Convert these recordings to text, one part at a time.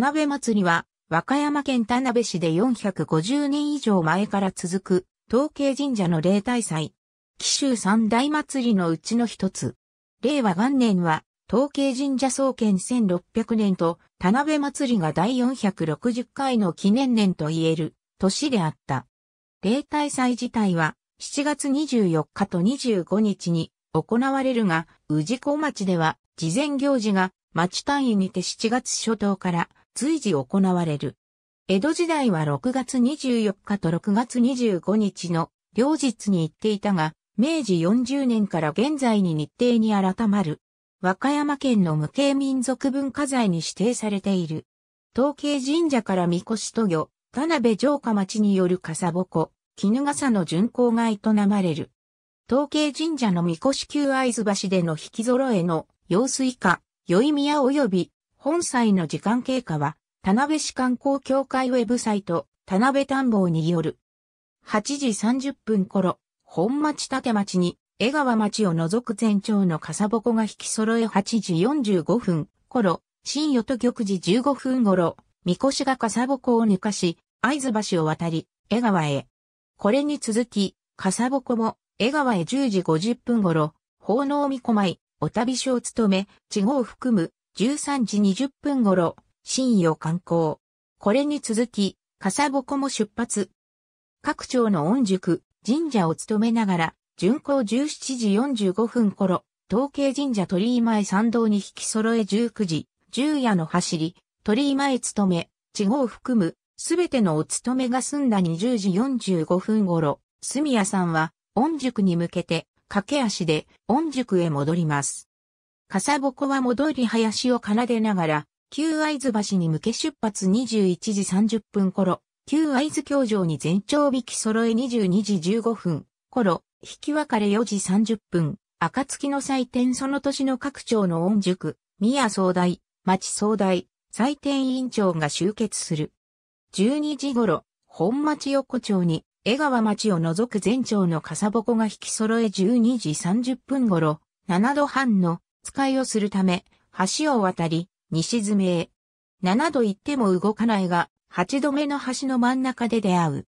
田辺祭は、和歌山県田辺市で450年以上前から続く、統計神社の例大祭。紀州三大祭りのうちの一つ。令和元年は、統計神社創建1600年と、田辺祭りが第460回の記念年と言える、年であった。例大祭自体は、7月24日と25日に行われるが、宇治小町では、事前行事が、町単位にて7月初頭から、随時行われる。江戸時代は6月24日と6月25日の両日に行っていたが、明治40年から現在に日程に改まる。和歌山県の無形民族文化財に指定されている。東京神社から三越都、魚、田辺城下町による笠鉾、絹笠の巡行が営まれる。東京神社の三越旧合図橋での引き揃えの、用水化、宵宮及び本祭の時間経過は、田辺市観光協会ウェブサイト、田辺探訪による。8時30分頃、本町竹町に、江川町を除く全長の笠鉾が引き揃え8時45分頃、新与と玉時15分頃、みこしが笠鉾を抜かし、合津橋を渡り、江川へ。これに続き、笠鉾も、江川へ10時50分頃、奉納見込まい、お旅所を務め、地方を含む13時20分頃、新夜観光。これに続き、笠鉾も出発。各町の御宿、神社を務めながら、巡行17時45分頃、東計神社鳥居前参道に引き揃え19時、十夜の走り、鳥居前勤め、地方含む、すべてのお勤めが済んだ20時45分頃、住谷さんは、御宿に向けて、駆け足で、御宿へ戻ります。カサボコは戻り林を奏でながら、旧合図橋に向け出発21時30分頃、旧合図橋上に全長引き揃え22時15分頃、引き分かれ4時30分、暁の祭典その年の各町の御塾、宮総大、町総大、祭典委員長が集結する。12時頃、本町横丁に、江川町を除く全町の笠鉾が引き揃え12時30分頃、7度半の使いをするため、橋を渡り、西詰へ。七度行っても動かないが、八度目の橋の真ん中で出会う。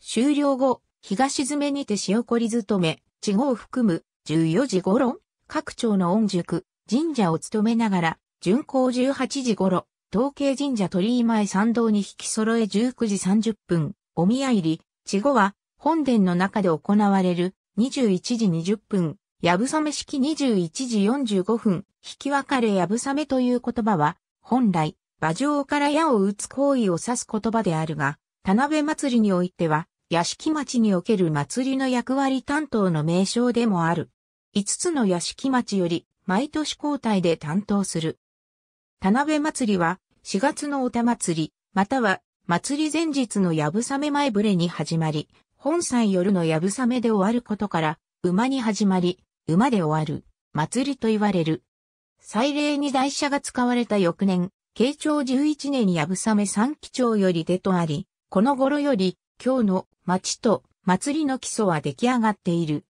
終了後、東詰めにて塩こり勤め、地号を含む14時頃、各町の御宿、神社を務めながら、巡行18時頃、東計神社鳥居前参道に引き揃え19時30分、お宮入り、地後は本殿の中で行われる21時20分、やぶさめ式21時45分、引き分かれやぶさめという言葉は、本来、馬上から矢を打つ行為を指す言葉であるが、田辺祭りにおいては、屋敷町における祭りの役割担当の名称でもある。5つの屋敷町より、毎年交代で担当する。田辺祭りは、4月のおた祭り、または、祭り前日のやぶさめ前ぶれに始まり、本祭夜のやぶさめで終わることから、馬に始まり、馬で終わる、祭りと言われる。祭礼に台車が使われた翌年、慶長11年にやぶさめ三基町より出とあり、この頃より、今日の町と祭りの基礎は出来上がっている。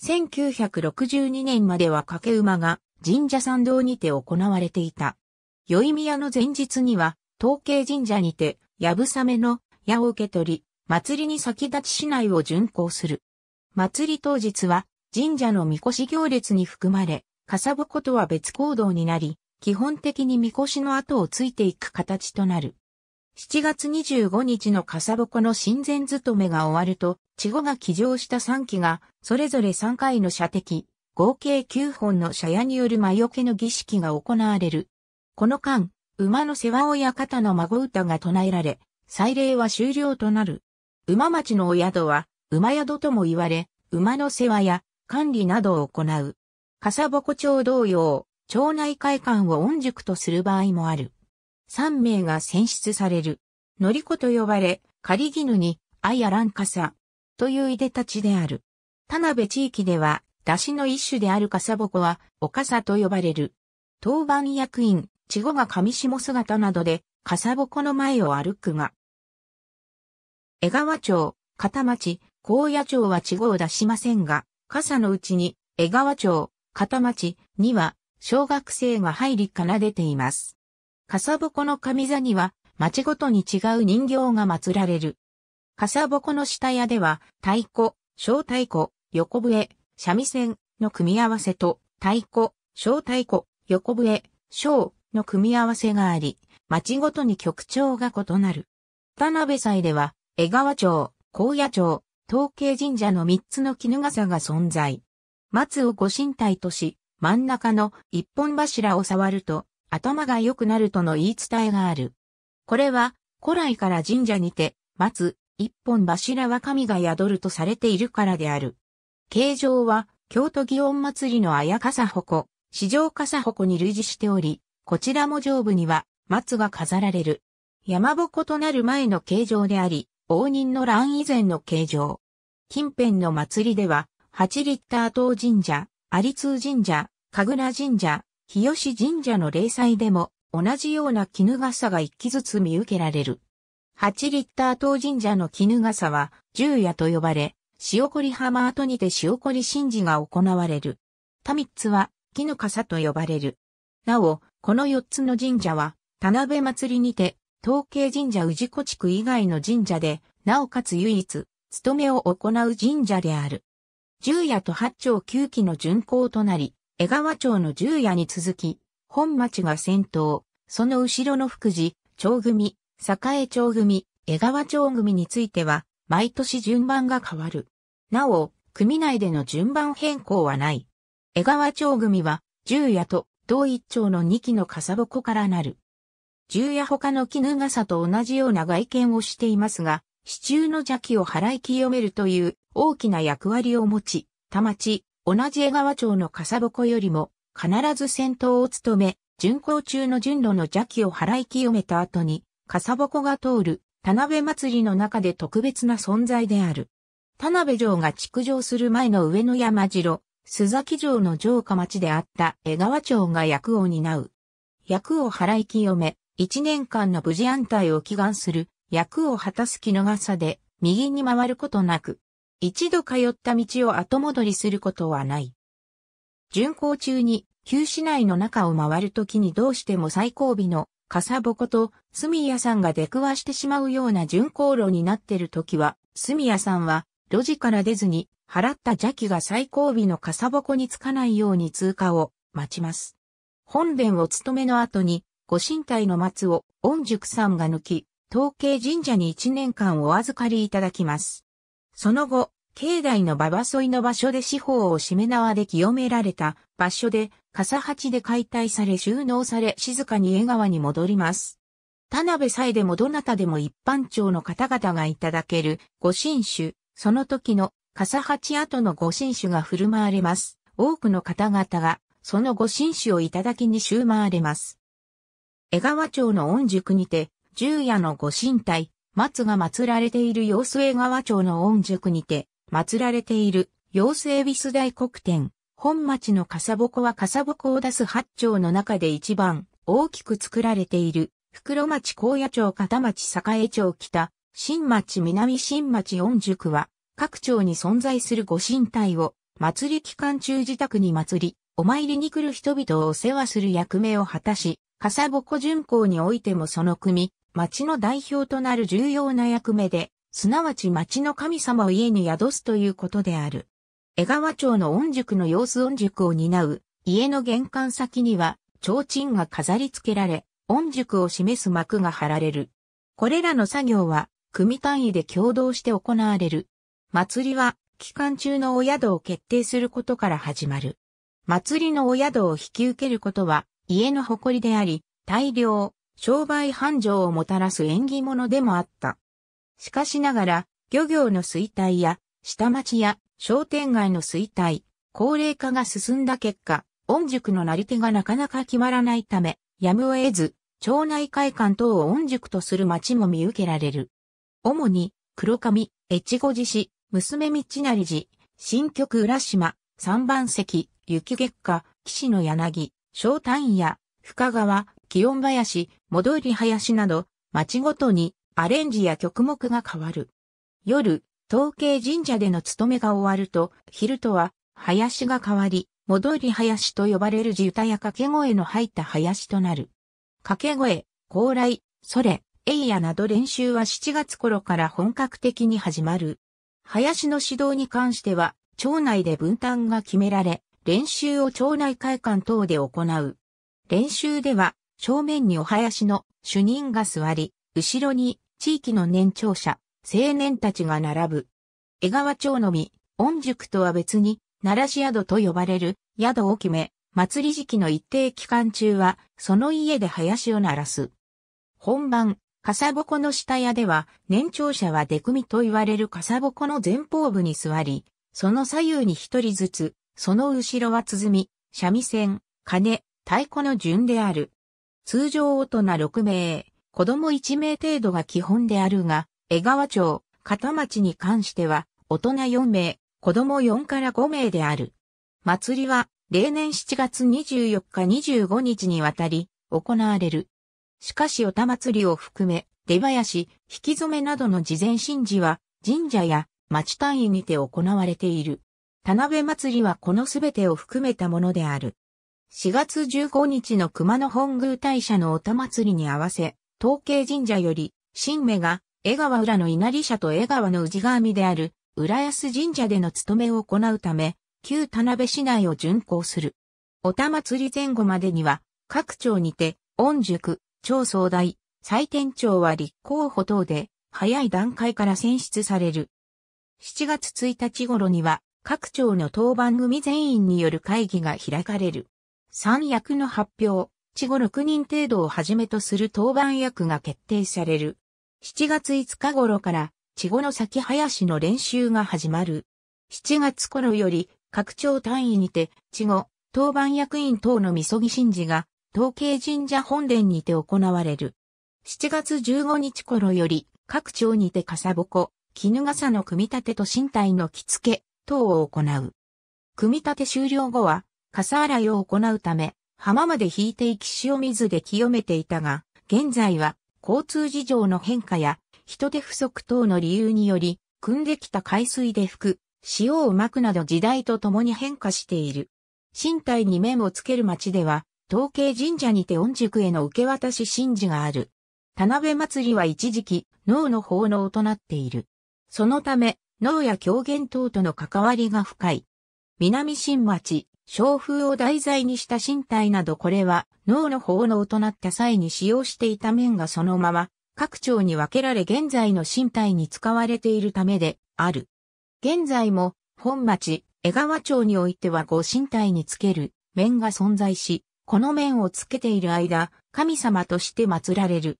1962年までは掛け馬が神社参道にて行われていた。宵宮の前日には、東慶神社にて、やぶさめの矢を受け取り、祭りに先立ち市内を巡行する。祭り当日は、神社の神輿行列に含まれ、かさぶことは別行動になり、基本的に神輿の後をついていく形となる。7月25日のかさこの神前勤めが終わると、稚語が騎乗した3機が、それぞれ3回の射的、合計9本の射矢による魔除けの儀式が行われる。この間、馬の世話親方の孫歌が唱えられ、祭礼は終了となる。馬町のお宿は、馬宿とも言われ、馬の世話や管理などを行う。笠鉾町同様、町内会館を御宿とする場合もある。3名が選出される。乗り子と呼ばれ、仮絹に、あやらんかさ、といういでたちである。田辺地域では、出汁の一種である笠鉾は、おかさと呼ばれる。当番役員、稚語が上下姿などで、笠鉾の前を歩くが。江川町、片町、高野町は稚語を出しませんが、傘のうちに、江川町、片町には、小学生が入り奏でています。傘鉾の上座には、町ごとに違う人形が祀られる。傘鉾の下屋では、太鼓、小太鼓、横笛、三味線の組み合わせと、太鼓、小太鼓、横笛、小の組み合わせがあり、町ごとに曲調が異なる。田辺祭では、江川町、高野町、統計神社の三つの絹笠が存在。松をご神体とし、真ん中の一本柱を触ると、頭が良くなるとの言い伝えがある。これは、古来から神社にて、松、一本柱は神が宿るとされているからである。形状は、京都祇園祭りの綾笠鉾、市場笠鉾に類似しており、こちらも上部には、松が飾られる。山鉾となる前の形状であり、応仁の乱以前の形状。近辺の祭りでは、八リッター島神社、有通神社、神楽神社、日吉神社の例祭でも、同じような絹笠が一機ずつ見受けられる。八リッター島神社の絹笠は、十夜と呼ばれ、塩り浜跡にて塩り神事が行われる。多三つは、絹笠と呼ばれる。なお、この四つの神社は、田辺祭りにて、統計神社宇治子地区以外の神社で、なおかつ唯一、務めを行う神社である。十夜と八丁九期の巡行となり、江川町の十夜に続き、本町が先頭、その後ろの福寺、町組、栄町組、江川町組については、毎年順番が変わる。なお、組内での順番変更はない。江川町組は、十夜と同一町の二期の笠こからなる。銃や他の絹傘と同じような外見をしていますが、支柱の邪気を払い清めるという大きな役割を持ち、田町、同じ江川町の笠鉾よりも、必ず先頭を務め、巡行中の順路の邪気を払い清めた後に、笠鉾が通る、田辺祭りの中で特別な存在である。田辺城が築城する前の上野山城、須崎城の城下町であった江川町が役を担う。役を払い清め、1年間の無事安泰を祈願する役を果たす気の傘で、右に回ることなく、一度通った道を後戻りすることはない。巡行中に、旧市内の中を回るときにどうしても最後尾の、かさぼこと、住屋さんが出くわしてしまうような巡行路になっているときは、住屋さんは、路地から出ずに、払った邪気が最後尾のかさぼこにつかないように通過を待ちます。本殿を務めの後に、ご神体の松を、御塾さんが抜き、統計神社に一年間お預かりいただきます。その後、境内の馬場沿いの場所で四方をしめ縄で清められた場所で、笠八で解体され収納され静かに江川に戻ります。田辺さえでもどなたでも一般庁の方々がいただける御神酒、その時の笠八後の御神酒が振る舞われます。多くの方々がその御神酒をいただきに収まわれます。江川町の御宿にて、十夜の御神体、松が祀られている様子江川町の御宿にて、祀られている様子恵比寿大黒天。本町の笠鉾は笠鉾を出す八丁の中で一番大きく作られている、袋町高野町片町栄町北、新町南新町御宿は、各町に存在する御神体を、祭り期間中自宅に祭り、お参りに来る人々をお世話する役目を果たし、カサボコ巡行においてもその組、町の代表となる重要な役目で、すなわち町の神様を家に宿すということである。江川町の御宿の様子御宿を担う、家の玄関先には、提灯が飾り付けられ、御宿を示す幕が張られる。これらの作業は、組単位で共同して行われる。祭りは、期間中のお宿を決定することから始まる。祭りのお宿を引き受けることは、家の誇りであり、大量、商売繁盛をもたらす縁起物でもあった。しかしながら、漁業の衰退や、下町や商店街の衰退、高齢化が進んだ結果、御塾のなり手がなかなか決まらないため、やむを得ず、町内会館等を御塾とする町も見受けられる。主に、黒髪、越後寺市、娘道成寺、新曲浦島、三番関、雪月花、騎士の柳、小丹屋、深川、祇園林、戻り林など、町ごとにアレンジや曲目が変わる。夜、統計神社での務めが終わると、昼とは、林が変わり、戻り林と呼ばれる地歌や掛け声の入った林となる。掛け声、高麗、それ、エイヤなど練習は7月頃から本格的に始まる。林の指導に関しては、町内で分担が決められ、練習を町内会館等で行う。練習では、正面にお囃子の主任が座り、後ろに地域の年長者、青年たちが並ぶ。江川町のみ、御宿とは別に、奈良市宿と呼ばれる宿を決め、祭り時期の一定期間中は、その家で林を鳴らす。本番、かさぼこの下屋では、年長者は出組と言われるかさぼこの前方部に座り、その左右に一人ずつ、その後ろは鼓、三味線、鐘、太鼓の順である。通常大人6名、子供1名程度が基本であるが、江川町、片町に関しては、大人4名、子供4から5名である。祭りは、例年7月24日25日にわたり、行われる。しかしおた祭りを含め、出囃子、引き染めなどの事前神事は、神社や町単位にて行われている。田辺祭りはこのすべてを含めたものである。4月15日の熊野本宮大社のおた祭りに合わせ、東慶神社より、新芽が、江川浦の稲荷社と江川の氏神である、浦安神社での務めを行うため、旧田辺市内を巡行する。おた祭り前後までには、各町にて、御宿、町総大、祭典庁は立候補等で、早い段階から選出される。7月1日頃には、各庁の当番組全員による会議が開かれる。三役の発表、地後6人程度をはじめとする当番役が決定される。7月5日頃から、地後の先林の練習が始まる。7月頃より、各庁単位にて、地後、当番役員等の禊神事が、統計神社本殿にて行われる。7月15日頃より、各庁にてかさぼこ、絹笠の組み立てと身体の着付け、等を行う。組み立て終了後は、傘洗いを行うため、浜まで引いていき塩水で清めていたが、現在は交通事情の変化や人手不足等の理由により、汲んできた海水で吹く、塩をまくなど時代とともに変化している。身体に面をつける町では、統計神社にて御宿への受け渡し神事がある。田辺祭りは一時期、脳の奉納となっている。そのため、農や狂言等との関わりが深い。南新町、小風を題材にした身体などこれは脳の奉納となった際に使用していた面がそのまま各町に分けられ現在の身体に使われているためである。現在も本町、江川町においてはご身体につける面が存在し、この面をつけている間、神様として祀られる。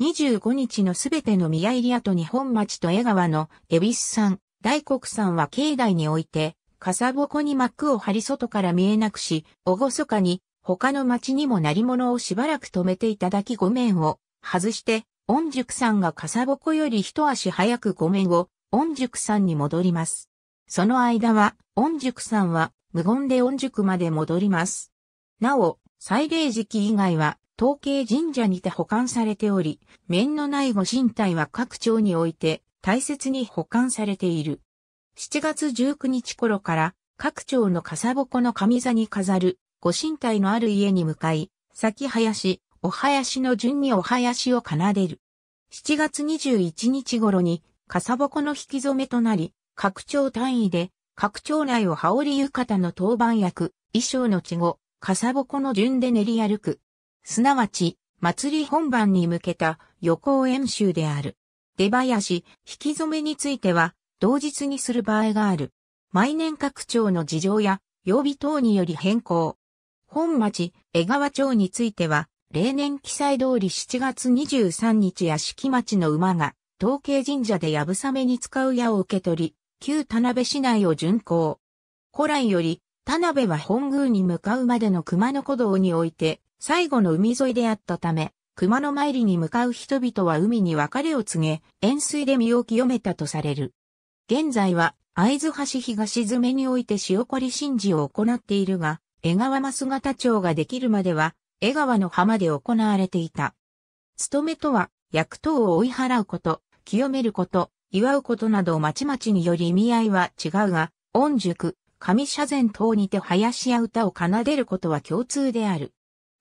25日のすべての宮入跡に本町と江川の恵比寿ん、大黒んは境内において、かさぼこに幕を張り外から見えなくし、おごそかに、他の町にもなり物をしばらく止めていただきごんを、外して、御宿さんがかさぼこより一足早くごんを、御宿さんに戻ります。その間は、御宿さんは、無言で御宿まで戻ります。なお、祭礼時期以外は、統計神社にて保管されており、面のないご神体は各町において大切に保管されている。7月19日頃から各町の笠鉾の上座に飾るご神体のある家に向かい、先林、お囃子の順にお囃子を奏でる。7月21日頃に笠鉾の引き染めとなり、各町単位で各町内を羽織浴衣の当番役、衣装の地後、笠鉾の順で練り歩く、すなわち、祭り本番に向けた予行演習である。出囃子、引き染めについては、同日にする場合がある。毎年各町の事情や、曜日等により変更。本町、江川町については、例年記載通り7月23日屋敷町の馬が、統計神社でやぶさめに使う矢を受け取り、旧田辺市内を巡行。古来より、田辺は本宮に向かうまでの熊野古道において、最後の海沿いであったため、熊の参りに向かう人々は海に別れを告げ、塩水で身を清めたとされる。現在は、会津橋東詰めにおいて塩こり神事を行っているが、江川増型町ができるまでは、江川の浜で行われていた。務めとは、役等を追い払うこと、清めること、祝うことなどまちまちにより意味合いは違うが、御宿、上社前等にて林や歌を奏でることは共通である。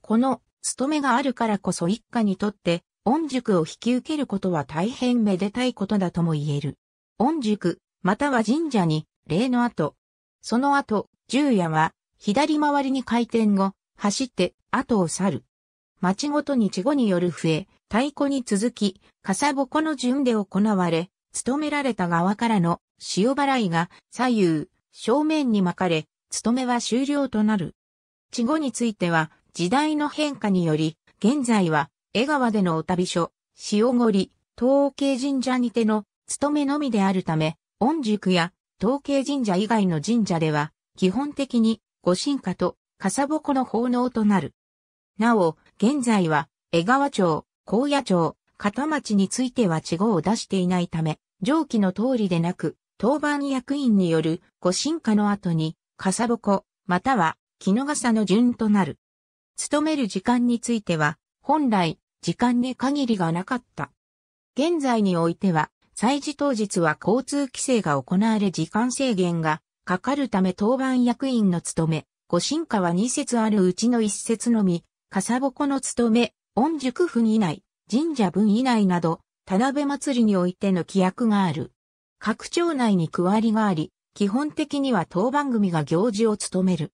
この、務めがあるからこそ一家にとって、御塾を引き受けることは大変めでたいことだとも言える。御塾、または神社に、礼の後。その後、従夜は、左回りに回転後、走って、後を去る。町ごとに地語による笛、太鼓に続き、かさぼこの順で行われ、務められた側からの塩払いが左右、正面に巻かれ、務めは終了となる。地語については、時代の変化により、現在は江川でのお旅所、塩堀、東慶神社にての務めのみであるため、御宿や東慶神社以外の神社では、基本的にご神火と笠この奉納となる。なお、現在は江川町、高野町、片町については地号を出していないため、上記の通りでなく、当番役員によるご神火の後に、笠こ、または、木の傘の順となる。勤める時間については、本来、時間に限りがなかった。現在においては、祭事当日は交通規制が行われ時間制限がかかるため当番役員の務め、ご神化は2節あるうちの1節のみ、かさぼこの務め、御宿府以内、神社分以内など、田辺祭りにおいての規約がある。各町内に区割りがあり、基本的には当番組が行事を務める。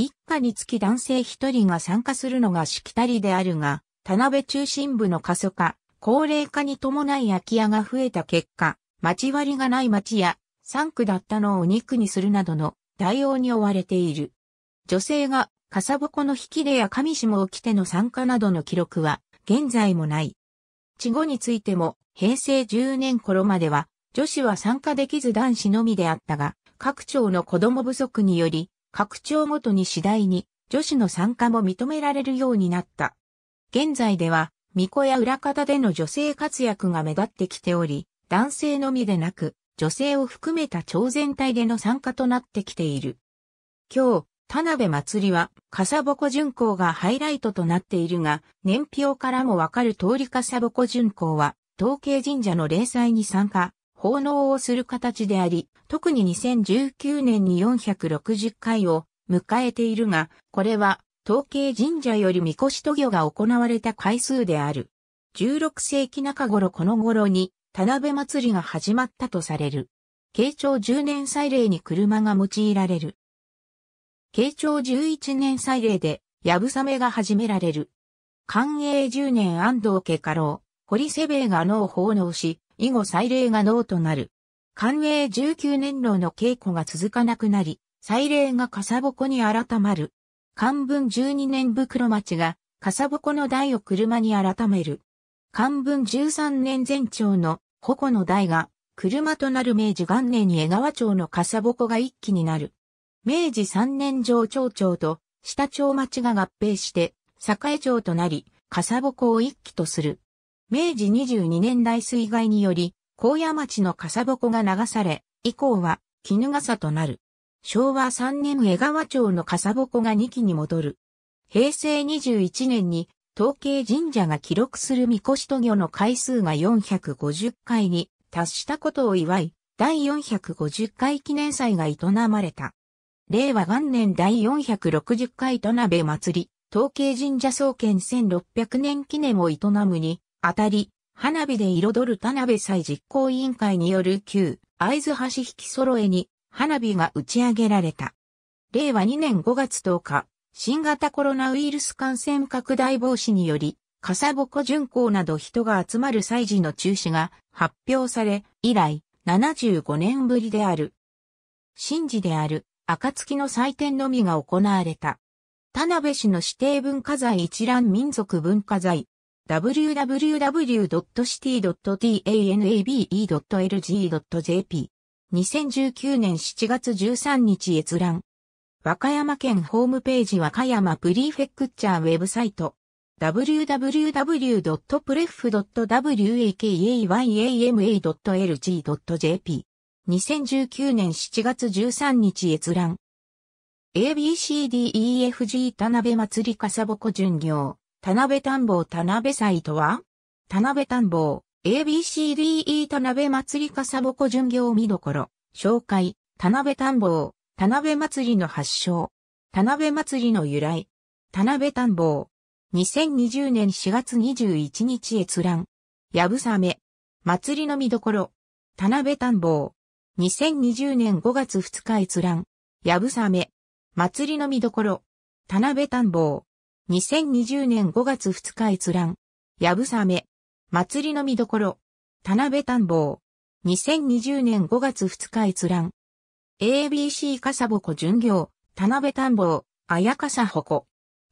一家につき男性一人が参加するのがしきたりであるが、田辺中心部の過疎化、高齢化に伴い空き家が増えた結果、町割がない町や、3区だったのを2区にするなどの対応に追われている。女性が、かさぼこの引き出や上下を着ての参加などの記録は、現在もない。地後についても、平成10年頃までは、女子は参加できず男子のみであったが、各町の子供不足により、各庁ごとに次第に女子の参加も認められるようになった。現在では、巫女や裏方での女性活躍が目立ってきており、男性のみでなく、女性を含めた町全体での参加となってきている。今日、田辺祭りは、かさぼこ巡行がハイライトとなっているが、年表からもわかる通りかさぼこ巡行は、統計神社の霊祭に参加、奉納をする形であり、特に2019年に460回を迎えているが、これは、統計神社よりみこし渡御が行われた回数である。16世紀中頃この頃に、田辺祭りが始まったとされる。慶長10年祭礼に車が用いられる。慶長11年祭礼で、やぶさめが始められる。寛永10年安藤家家老、堀瀬兵衛が能を奉納し、以後祭礼が能となる。寛永19年老の稽古が続かなくなり、祭礼が笠さぼこに改まる。漢文12年袋町が、笠さぼこの台を車に改める。漢文13年前朝の矛の台が、車となる明治元年に江川町の笠さぼこが一気になる。明治3年上町町と下町町が合併して、栄町となり、笠さぼこを一気とする。明治22年大水害により、高野町の笠鉾が流され、以降は絹笠となる。昭和3年江川町の笠鉾が2期に戻る。平成21年に統計神社が記録する神輿渡御の回数が450回に達したことを祝い、第450回記念祭が営まれた。令和元年第460回田辺祭り、統計神社創建1600年記念を営むに、あたり、花火で彩る田辺祭実行委員会による旧、会津橋引き揃えに花火が打ち上げられた。令和2年5月10日、新型コロナウイルス感染拡大防止により、かさぼこ巡行など人が集まる祭事の中止が発表され、以来75年ぶりである。神事である、暁の祭典のみが行われた。田辺市の指定文化財一覧民族文化財、www.city.tanabe.lg.jp。2019年7月13日閲覧。和歌山県ホームページ和歌山プリフェクチャーウェブサイト。www.pref.wakayama.lg.jp。2019年7月13日閲覧。ABCDEFG 田辺祭りかさぼこ巡業。田辺探訪田辺祭とは田辺探訪 ABCDE 田辺祭りかさぼこ巡業見どころ。紹介。田辺探訪。田辺祭りの発祥。田辺祭りの由来。田辺探訪。2020年4月21日閲覧。やぶさめ。祭りの見どころ。田辺探訪。2020年5月2日閲覧。やぶさめ。祭りの見どころ。田辺探訪。2020年5月2日閲覧。やぶさめ。祭りの見どころ。田辺探訪。2020年5月2日閲覧。ABC 笠ぼこ巡業。田辺探訪。あやかさほこ。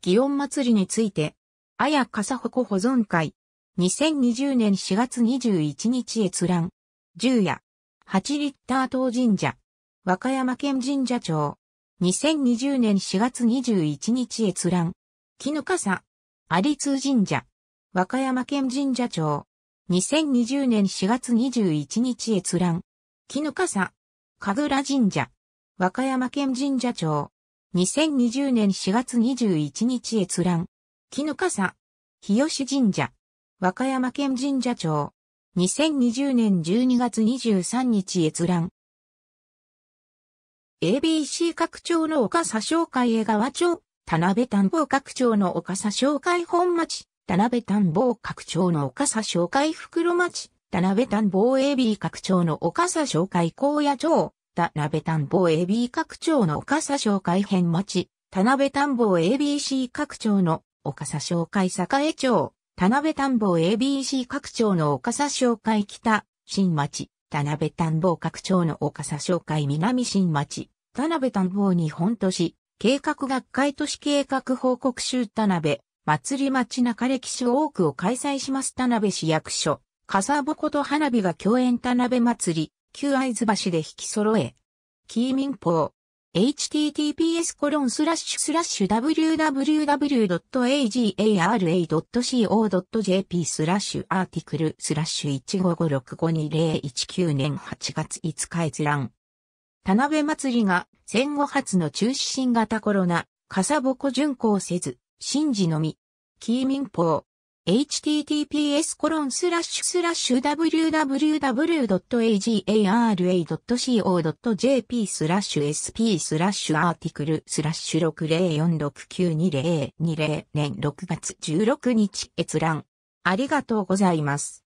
祇園祭りについて。あやかさほこ保存会。2020年4月21日閲覧。十夜。8リッター島神社。和歌山県神社町。2020年4月21日閲覧。絹笠、有通神社、和歌山県神社町、2020年4月21日閲覧、絹笠、神楽神社、和歌山県神社町、2020年4月21日閲覧、絹笠、日吉神社、和歌山県神社町、2020年12月23日閲覧。ABC 各庁の丘佐紹介江川町田辺田んぼ拡張の岡佐紹介本町、田辺田んぼ拡張の岡佐紹介袋町、田辺田んぼ AB 拡張の岡佐紹介高野町、田辺田んぼ AB 拡張の岡佐紹介編町、田辺田んぼ ABC 拡張の岡佐紹介栄町、田辺田んぼ ABC 拡張の岡佐紹介北、新町、田辺田んぼ拡張の岡佐紹介南新町、田辺田んぼ日本都市、計画学会都市計画報告集田辺、祭り町中歴史多くを開催します田辺市役所、かさぼこと花火が共演田辺祭り、旧合図橋で引き揃え、キーミンポー、https コロンスラッシュスラッシュ www.agara.co.jp スラッシュアーティクルスラッシュ155652019年8月5日閲覧田辺祭りが戦後初の中止新型コロナ、かさぼこ巡行せず、神事のみ、キーミンポー。https コロンスラッシュスラッシュ www.agara.co.jp スラッシュ sp スラッシュアーティクルスラッシュ604692020年6月16日閲覧。ありがとうございます。